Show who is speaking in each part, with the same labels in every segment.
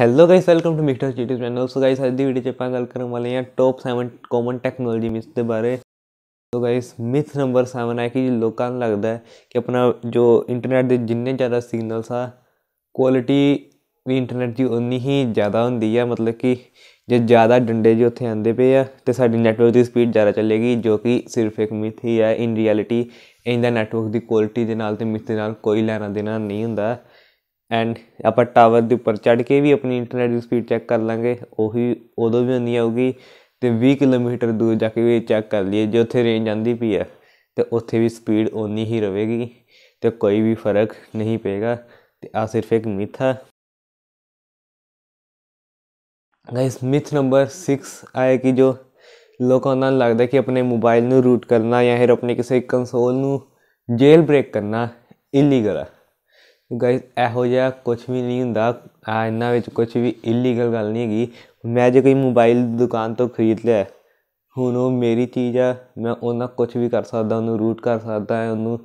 Speaker 1: hello guys welcome to mister G channel so guys ਅੱਜ ਦੀ video ਚ ਆਪਾਂ ਗੱਲ ਕਰਨ ਵਾਲੇ ਹਾਂ ਟੌਪ 7 ਕਾਮਨ ਟੈਕਨੋਲੋਜੀ ਮਿਥ ਦੇ ਬਾਰੇ ਸੋ ਗਾਇਸ ਮਿਥ ਨੰਬਰ 7 ਹੈ ਕਿ ਲੋਕਾਂ ਨੂੰ ਲੱਗਦਾ ਹੈ ਕਿ ਆਪਣਾ ਜੋ ਇੰਟਰਨੈਟ ਦੇ ਜਿੰਨੇ ਜ਼ਿਆਦਾ ਸਿਗਨਲਸ ਆ ਕੁਆਲਿਟੀ ਵੀ ਇੰਟਰਨੈਟ ਦੀ ਉਨੀ ਹੀ ਜ਼ਿਆਦਾ ਹੁੰਦੀ ਹੈ ਮਤਲਬ ਕਿ ਜੇ ਜ਼ਿਆਦਾ ਡੰਡੇ ਜੇ ਉੱਥੇ ਆਂਦੇ ਪਏ ਆ ਤੇ ਸਾਡੀ ਨੈਟਵਰਕ ਦੀ ਸਪੀਡ ਜ਼ਿਆਦਾ ਚੱਲੇਗੀ ਜੋ ਕਿ ਸਿਰਫ ਇੱਕ ਮਿਥ ਹੀ ਹੈ ਇਨ ਰਿਐਲਿਟੀ ਇਹਦਾ ਨੈਟਵਰਕ ਦੀ ਕੁਆਲਿਟੀ ਦੇ ਨਾਲ ਤੇ ਮਿਥ ਦੇ ਨਾਲ ਕੋਈ ਲੈਣਾ ਦੇਣਾ ਨਹੀਂ ਹੁੰਦਾ ਐਂਡ ਆਪਾਂ ਟਾਵਰ ਦੇ ਉੱਪਰ ਚੜ ਕੇ ਵੀ ਆਪਣੀ ਇੰਟਰਨੈਟ ਦੀ ਸਪੀਡ ਚੈੱਕ ਕਰ ਲਾਂਗੇ ਉਹੀ ਉਦੋਂ ਵੀ ਹੁੰਦੀ ਆਊਗੀ ਤੇ 20 ਕਿਲੋਮੀਟਰ ਦੂਰ ਜਾ ਕੇ ਵੀ ਚੈੱਕ ਕਰ ਲਈਏ ਜੇ ਉੱਥੇ ਰੇਂਜ ਆਂਦੀ ਪਈ ਹੈ ਤੇ ਉੱਥੇ ਵੀ ਸਪੀਡ ਓਨੀ ਹੀ ਰਹੇਗੀ ਤੇ ਕੋਈ ਵੀ ਫਰਕ ਨਹੀਂ ਪਏਗਾ ਤੇ ਆ ਸਿਰਫ ਇੱਕ ਮਿਥ ਹੈ ਗਾਇਸ ਮਿਥ ਨੰਬਰ 6 ਆਇਆ ਕਿ ਜੋ ਲੋਕਾਂ ਨੂੰ ਲੱਗਦਾ ਕਿ ਆਪਣੇ ਮੋਬਾਈਲ ਨੂੰ ਰੂਟ ਕਰਨਾ ਜਾਂ ਫਿਰ ਆਪਣੇ ਕਿਸੇ ਕੰਸੋਲ ਨੂੰ ਜੇਲ ਬ੍ਰੇਕ ਕਰਨਾ ਇਲੀਗਲ ਹੈ ਗਾਇਸ ਇਹੋ ਜਿਹਾ ਕੁਝ ਵੀ ਨਹੀਂ ਹੁੰਦਾ ਆ ਇਹਨਾਂ ਵਿੱਚ ਕੁਝ ਵੀ ਇਲੀਗਲ ਗੱਲ ਨਹੀਂ ਹੈਗੀ ਮੈਂ ਜੇ ਕੋਈ ਮੋਬਾਈਲ ਦੁਕਾਨ ਤੋਂ ਖਰੀਦ ਲਿਆ ਹੁਣ ਉਹ ਮੇਰੀ ਚੀਜ਼ ਆ ਮੈਂ ਉਹਨਾਂ ਕੁਝ ਵੀ ਕਰ ਸਕਦਾ ਉਹਨੂੰ ਰੂਟ ਕਰ ਸਕਦਾ ਹੈ ਉਹਨੂੰ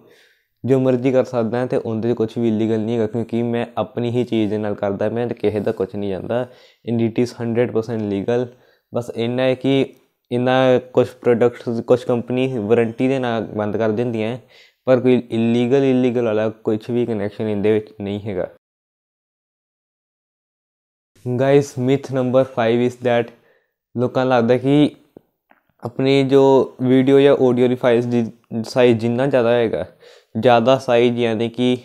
Speaker 1: ਜੋ ਮਰਜ਼ੀ ਕਰ ਸਕਦਾ ਹੈ ਤੇ ਉਹਦੇ ਵਿੱਚ ਕੁਝ ਵੀ ਇਲੀਗਲ ਨਹੀਂ ਹੈਗਾ ਕਿਉਂਕਿ ਮੈਂ ਆਪਣੀ ਹੀ ਚੀਜ਼ ਦੇ ਨਾਲ ਕਰਦਾ ਮੈਂ ਕਿਸੇ ਦਾ ਕੁਝ ਨਹੀਂ ਜਾਂਦਾ ਇੰਡੀਟੀਸ 100% ਲੀਗਲ ਬਸ ਇੰਨਾ ਹੈ ਕਿ ਇਹਨਾਂ ਕੁਝ ਪ੍ਰੋਡਕਟਸ ਕੁਝ ਕੰਪਨੀ ਵਾਰੰਟੀ ਦੇ ਨਾਲ ਬੰਦ ਕਰ ਦਿੰਦੀਆਂ ਪਰ ਕੋਈ ਇਲੀਗਲ ਇਲੀਗਲ ਵਾਲਾ ਕੁਝ ਵੀ ਕਨੈਕਸ਼ਨ ਇਹਦੇ ਵਿੱਚ ਨਹੀਂ ਹੈਗਾ ਗਾਇਸ ਮਿਥ ਨੰਬਰ 5 ਇਸ ਥੈਟ ਲੋਕਾਂ ਲੱਗਦਾ ਕਿ ਆਪਣੀ ਜੋ ਵੀਡੀਓ ਜਾਂ ਆਡੀਓ ਦੀ ਫਾਈਲਸ ਦੀ ਸਾਈਜ਼ ਜਿੰਨਾ ਜ਼ਿਆਦਾ ਹੋਏਗਾ ਜ਼ਿਆਦਾ ਸਾਈਜ਼ ਯਾਨੀ ਕਿ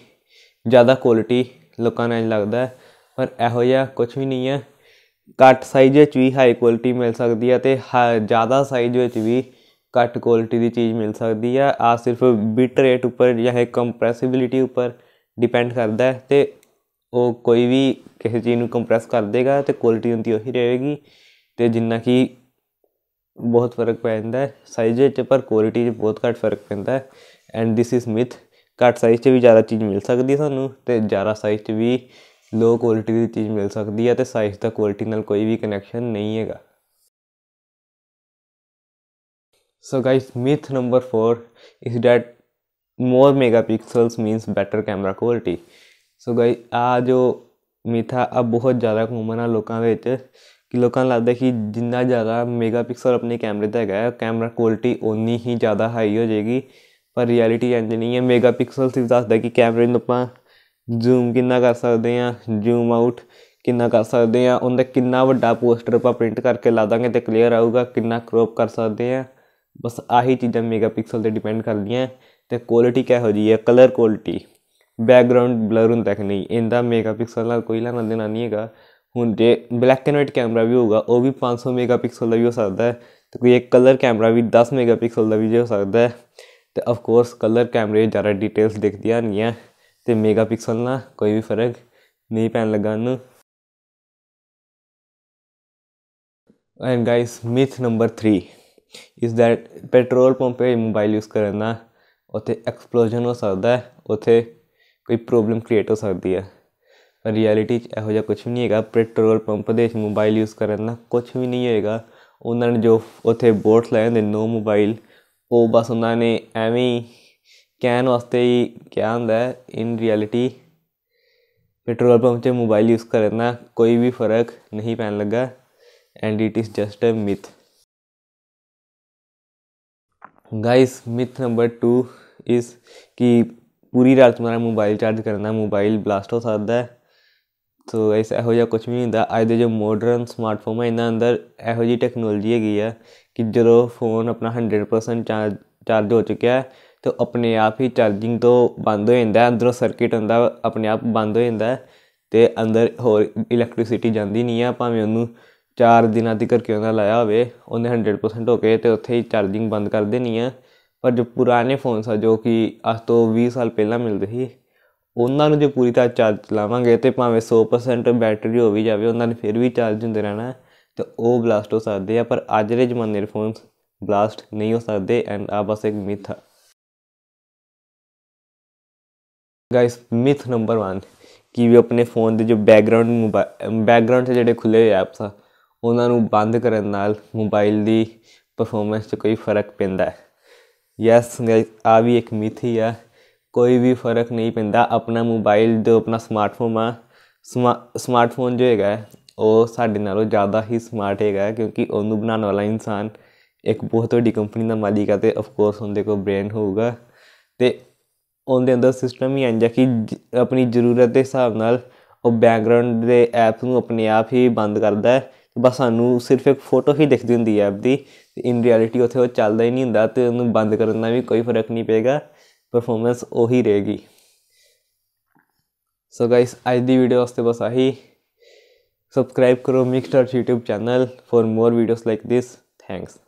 Speaker 1: ਜ਼ਿਆਦਾ ਕੁਆਲਿਟੀ ਲੋਕਾਂ ਨੂੰ ਲੱਗਦਾ ਪਰ ਇਹੋ ਜਿਹਾ ਕੁਝ ਵੀ ਨਹੀਂ ਹੈ ਘੱਟ ਸਾਈਜ਼ ਵਿੱਚ ਵੀ ਹਾਈ ਕੁਆਲਿਟੀ ਮਿਲ ਸਕਦੀ ਹੈ ਤੇ ਜ਼ਿਆਦਾ ਸਾਈਜ਼ ਵਿੱਚ ਵੀ ਘੱਟ ਕੁਆਲਿਟੀ ਦੀ ਚੀਜ਼ ਮਿਲ ਸਕਦੀ ਆ ਆ ਸਿਰਫ ਬਿਟ ਰੇਟ ਉੱਪਰ ਜਾਂ ਹੈ ਕੰਪਰੈਸਿਬਿਲਿਟੀ ਉੱਪਰ ਡਿਪੈਂਡ ਕਰਦਾ ਹੈ ਤੇ ਉਹ ਕੋਈ ਵੀ ਕਿਸੇ ਚੀਜ਼ ਨੂੰ ਕੰਪਰੈਸ ਕਰ ਦੇਗਾ ਤੇ ਕੁਆਲਿਟੀ ਹੁੰਦੀ ਉਹੀ ਰਹੇਗੀ ਤੇ ਜਿੰਨਾ ਕਿ ਬਹੁਤ ਫਰਕ ਪੈਂਦਾ ਹੈ ਸਾਈਜ਼ ਵਿੱਚ ਪਰ ਕੁਆਲਿਟੀ 'ਚ ਬਹੁਤ ਘੱਟ ਫਰਕ ਪੈਂਦਾ ਹੈ ਐਂਡ ਥਿਸ ਇਜ਼ ਮਿਥ ਘੱਟ ਸਾਈਜ਼ 'ਚ ਵੀ ਜ਼ਿਆਦਾ ਚੀਜ਼ ਮਿਲ ਸਕਦੀ ਸਾਨੂੰ ਤੇ ਜ਼ਿਆਦਾ ਸਾਈਜ਼ 'ਚ ਵੀ ਲੋ ਕੁਆਲਿਟੀ ਦੀ ਚੀਜ਼ ਮਿਲ ਸਕਦੀ ਹੈ ਤੇ ਸਾਈਜ਼ ਦਾ ਕੁਆਲਿਟੀ ਨਾਲ ਕੋਈ ਵੀ ਕਨੈਕਸ਼ਨ ਨਹੀਂ ਹੈਗਾ so guys myth number 4 is that more megapixels means better camera quality so guys ਆ ਜੋ ਮਿਥ ਆ ਬਹੁਤ ਜ਼ਿਆਦਾ ਕਾਮਨ ਆ ਲੋਕਾਂ ਵਿੱਚ ਕਿ ਲੋਕਾਂ ਲੱਗਦਾ ਕਿ ਜਿੰਨਾ ਜ਼ਿਆਦਾ ਮੈਗਾਪਿਕਸਲ ਆਪਣੇ ਕੈਮਰੇ ਤੇ ਹੈਗਾ ਕੈਮਰਾ ਕੁਆਲਿਟੀ ਓਨੀ ਹੀ ਜ਼ਿਆਦਾ ਹਾਈ ਹੋ ਜਾਏਗੀ ਪਰ ਰਿਐਲਿਟੀ ਇੰਜ ਨਹੀਂ ਹੈ ਮੈਗਾਪਿਕਸਲ ਸਿਰਫ ਦੱਸਦਾ ਕਿ ਕੈਮਰੇ ਨੂੰ ਆਪਾਂ ਜ਼ੂਮ ਕਿੰਨਾ ਕਰ ਸਕਦੇ ਆ ਜ਼ੂਮ ਆਊਟ ਕਿੰਨਾ ਕਰ ਸਕਦੇ ਆ ਉਹਦਾ ਕਿੰਨਾ ਵੱਡਾ ਪੋਸਟਰ ਆਪਾਂ ਪ੍ਰਿੰਟ ਕਰਕੇ ਲਾ ਦਾਂਗੇ ਤੇ ਕਲੀਅਰ ਆਊਗਾ ਕਿੰਨਾ ਕ੍ਰੋਪ ਕਰ ਸਕਦੇ ਆ ਬਸ ਆਹੀ ਚੀਜ਼ਾਂ ਮੈਗਾਪਿਕਸਲ ਤੇ ਡਿਪੈਂਡ ਕਰਦੀਆਂ ਤੇ ਕੁਆਲਿਟੀ ਕਿਹੋ ਜੀ ਹੈ ਕਲਰ ਕੁਆਲਿਟੀ ਬੈਕਗ੍ਰਾਉਂਡ ਬਲਰ ਹੁੰਦਾ ਕਿ ਨਹੀਂ ਇਹਦਾ ਮੈਗਾਪਿਕਸਲ ਨਾਲ ਕੋਈ ਲੈਣਾ ਦੇਣਾ ਨਹੀਂ ਹੈਗਾ ਹੁਣ ਜੇ ਬਲੈਕ ਐਂਡ ਵਾਈਟ ਕੈਮਰਾ ਵੀ ਹੋਊਗਾ ਉਹ ਵੀ 500 ਮੈਗਾਪਿਕਸਲ ਦਾ ਵੀ ਹੋ ਸਕਦਾ ਹੈ ਤੇ ਕੋਈ ਇੱਕ ਕਲਰ ਕੈਮਰਾ ਵੀ 10 ਮੈਗਾਪਿਕਸਲ ਦਾ ਵੀ ਹੋ ਸਕਦਾ ਹੈ ਤੇ ਆਫ ਕੋਰਸ ਕਲਰ ਕੈਮਰੇ ਜ਼ਿਆਦਾ ਡਿਟੇਲਸ ਦਿਖਦੀਆਂ ਨਹੀਂ ਆ ਤੇ ਮੈਗਾਪਿਕਸਲ ਨਾਲ ਕੋਈ ਵੀ ਫਰਕ ਨਹੀਂ ਪੈਣ ਲੱਗਾ ਨੂੰ and guys myth number 3 is that petrol pump 'ਤੇ ਮੋਬਾਈਲ ਯੂਜ਼ ਕਰਨ ਨਾਲ ਉੱਥੇ ਐਕਸਪਲੋਜਨ ਹੋ ਸਕਦਾ ਹੈ ਉਥੇ ਕੋਈ ਪ੍ਰੋਬਲਮ ਕ੍ਰੀਏਟ ਹੋ ਸਕਦੀ ਹੈ ਪਰ ਰਿਐਲਿਟੀ 'ਚ ਇਹੋ ਜਿਹਾ ਕੁਝ ਵੀ ਨਹੀਂ ਹੈਗਾ ਪੈਟਰੋਲ ਪੰਪ ਦੇ ਮੋਬਾਈਲ ਯੂਜ਼ ਕਰਨ ਨਾਲ ਕੁਝ ਵੀ ਨਹੀਂ ਹੋਏਗਾ ਉਹਨਾਂ ਨੇ ਜੋ ਉਥੇ ਬੋਰਡਸ ਲਾਏ ਹੁੰਦੇ ਨੋ ਮੋਬਾਈਲ ਉਹ ਬਸ ਉਹਨਾਂ ਨੇ ਐਵੇਂ ਕੈਨ ਵਾਸਤੇ ਹੀ ਕਿਹਾ ਹੁੰਦਾ ਹੈ ਇਨ ਰਿਐਲਿਟੀ ਪੈਟਰੋਲ ਪੰਪ 'ਤੇ ਮੋਬਾਈਲ ਯੂਜ਼ ਕਰਨ ਨਾਲ ਕੋਈ ਵੀ ਫਰਕ ਨਹੀਂ ਪੈਣ ਲੱਗਾ and it is just a myth guys myth number 2 is ਕਿ ਪੂਰੀ ਰਾਤ ਤੁਹਾਡਾ ਮੋਬਾਈਲ ਚਾਰਜ ਕਰਨਾ ਮੋਬਾਈਲ ਬਲਾਸਟ ਹੋ ਸਕਦਾ ਹੈ ਸੋ ਇਸ ਇਹੋ ਜਿਹਾ ਕੁਝ ਵੀ ਨਹੀਂ ਹੁੰਦਾ ਅੱਜ ਦੇ ਜੋ ਮਾਡਰਨ ਸਮਾਰਟਫੋਨ ਹੈ ਇਹਨਾਂ ਅੰਦਰ ਇਹੋ ਜੀ ਟੈਕਨੋਲੋਜੀ ਹੈਗੀ ਆ ਕਿ ਜਦੋਂ ਫੋਨ ਆਪਣਾ 100% ਚਾਰਜ ਹੋ ਚੁੱਕਿਆ ਹੈ ਤੇ ਆਪਣੇ ਆਪ ਹੀ ਚਾਰਜਿੰਗ ਤੋਂ ਬੰਦ ਹੋ ਜਾਂਦਾ ਹੈ ਅੰਦਰੋਂ ਸਰਕਟ ਹੁੰਦਾ ਆਪਣੇ ਆਪ ਬੰਦ ਹੋ ਜਾਂਦਾ ਹੈ ਤੇ ਅੰਦਰ ਹੋਰ ਇਲੈਕਟ੍ਰਿਸਿਟੀ ਜਾਂਦੀ ਨਹੀਂ ਆ ਭਾਵੇਂ ਉਹਨੂੰ 4 ਦਿਨਾਂ ਤੱਕ ਕਿਉਂ ਨਾ ਲਾਇਆ ਹੋਵੇ ਉਹਨੇ 100% ਹੋ ਕੇ ਤੇ ਉੱਥੇ ਹੀ ਚਾਰਜਿੰਗ ਬੰਦ ਕਰ ਦੇਣੀ ਆ ਪਰ ਜੋ ਪੁਰਾਣੇ ਫੋਨ ਸਾ ਜੋ ਕਿ ਅੱਜ ਤੋਂ 20 ਸਾਲ ਪਹਿਲਾਂ ਮਿਲਦੇ ਸੀ ਉਹਨਾਂ ਨੂੰ ਜੇ ਪੂਰੀ ਤਰ੍ਹਾਂ ਚਾਰਜ ਲਾਵਾਂਗੇ ਤੇ ਭਾਵੇਂ 100% ਬੈਟਰੀ ਹੋ ਵੀ ਜਾਵੇ ਉਹਨਾਂ ਨੇ ਫਿਰ ਵੀ ਚਾਰਜ ਹੁੰਦੇ ਰਹਿਣਾ ਤੇ ਉਹ ਬਲਾਸਟ ਹੋ ਸਕਦੇ ਆ ਪਰ ਅੱਜ ਦੇ ਜ਼ਮਾਨੇ ਦੇ ਫੋਨ ਬਲਾਸਟ ਨਹੀਂ ਹੋ ਸਕਦੇ ਐਂਡ ਆ ਬਸ ਇੱਕ ਮਿਥ ਹੈ ਗਾਇਸ ਮਿਥ ਨੰਬਰ 1 ਕਿ ਵੀ ਆਪਣੇ ਫੋਨ ਦੇ ਜੋ ਬੈਕਗ੍ਰਾਉਂਡ ਬੈਕਗ੍ਰਾਉਂਡ ਤੇ ਜਿਹੜੇ ਖੁੱਲੇ ਹੋਏ ਐਪਸ ਆ ਉਹਨਾਂ ਨੂੰ ਬੰਦ ਕਰਨ ਨਾਲ ਮੋਬਾਈਲ ਦੀ ਪਰਫਾਰਮੈਂਸ 'ਚ ਕੋਈ ਫਰਕ ਪੈਂਦਾ ਹੈ ਯੈਸ ਆ ਵੀ ਇੱਕ ਮਿਥ ਹੀ ਆ ਕੋਈ ਵੀ ਫਰਕ ਨਹੀਂ ਪੈਂਦਾ ਆਪਣਾ ਮੋਬਾਈਲ ਜੋ ਆਪਣਾ ਸਮਾਰਟਫੋਨ ਆ ਸਮਾਰਟਫੋਨ ਜੋ ਹੈਗਾ ਉਹ ਸਾਡੇ ਨਾਲੋਂ ਜ਼ਿਆਦਾ ਹੀ ਸਮਾਰਟ ਹੈਗਾ ਕਿਉਂਕਿ ਉਹਨੂੰ ਬਣਾਉਣ ਵਾਲਾ ਇਨਸਾਨ ਇੱਕ ਬਹੁਤ ਵੱਡੀ ਕੰਪਨੀ ਦਾ ਮਾਲਿਕ ਹੈ ਤੇ ਆਫ ਕੋਰਸ ਉਹਦੇ ਕੋਲ ਬ੍ਰੈਂਡ ਹੋਊਗਾ ਤੇ ਉਹਦੇ ਅੰਦਰ ਸਿਸਟਮ ਹੀ ਆਂਜਾ ਕਿ ਆਪਣੀ ਜ਼ਰੂਰਤ ਦੇ ਹਿਸਾਬ ਨਾਲ ਉਹ ਬੈਕਗ੍ਰਾਉਂਡ ਦੇ ਐਪਸ ਨੂੰ ਆਪਣੇ ਆਪ ਹੀ ਬੰਦ ਕਰਦਾ ਹੈ ਬਸ ਸਾਨੂੰ ਸਿਰਫ ਇੱਕ ਫੋਟੋ ਹੀ ਦਿਖਦੀ ਹੁੰਦੀ ਹੈ ਐਪ ਦੀ ਇਨ ਰਿਐਲਿਟੀ ਉਥੇ ਉਹ ਚੱਲਦਾ ਹੀ ਨਹੀਂ ਹੁੰਦਾ ਤੇ ਉਹਨੂੰ ਬੰਦ ਕਰਨ ਦਾ ਵੀ ਕੋਈ ਫਰਕ ਨਹੀਂ ਪਏਗਾ ਪਰਫਾਰਮੈਂਸ ਉਹੀ ਰਹੇਗੀ ਸੋ ਗਾਇਸ ਅੱਜ ਦੀ ਵੀਡੀਓ ਵਾਸਤੇ ਬਸ ਆਹੀ ਸਬਸਕ੍ਰਾਈਬ ਕਰੋ Mixter YouTube channel for more videos like this thanks